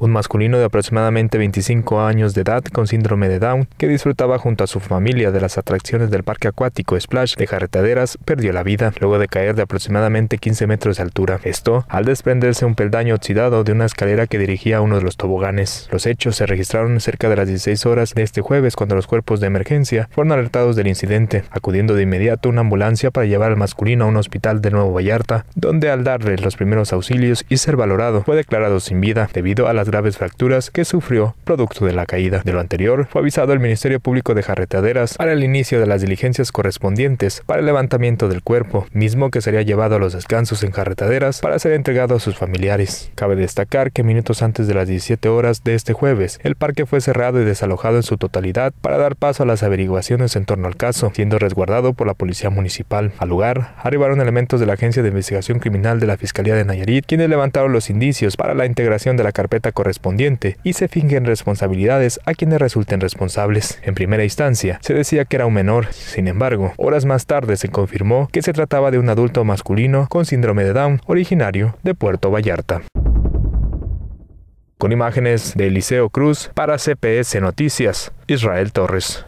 un masculino de aproximadamente 25 años de edad con síndrome de Down, que disfrutaba junto a su familia de las atracciones del parque acuático Splash de Jarretaderas, perdió la vida luego de caer de aproximadamente 15 metros de altura. Esto al desprenderse un peldaño oxidado de una escalera que dirigía a uno de los toboganes. Los hechos se registraron cerca de las 16 horas de este jueves cuando los cuerpos de emergencia fueron alertados del incidente, acudiendo de inmediato una ambulancia para llevar al masculino a un hospital de Nuevo Vallarta, donde al darle los primeros auxilios y ser valorado fue declarado sin vida debido a las graves fracturas que sufrió producto de la caída. De lo anterior, fue avisado el Ministerio Público de Jarretaderas para el inicio de las diligencias correspondientes para el levantamiento del cuerpo, mismo que sería llevado a los descansos en Jarretaderas para ser entregado a sus familiares. Cabe destacar que minutos antes de las 17 horas de este jueves, el parque fue cerrado y desalojado en su totalidad para dar paso a las averiguaciones en torno al caso, siendo resguardado por la policía municipal. Al lugar, arribaron elementos de la Agencia de Investigación Criminal de la Fiscalía de Nayarit, quienes levantaron los indicios para la integración de la carpeta correspondiente y se fingen responsabilidades a quienes resulten responsables. En primera instancia, se decía que era un menor, sin embargo, horas más tarde se confirmó que se trataba de un adulto masculino con síndrome de Down originario de Puerto Vallarta con imágenes de Eliseo Cruz para CPS Noticias, Israel Torres.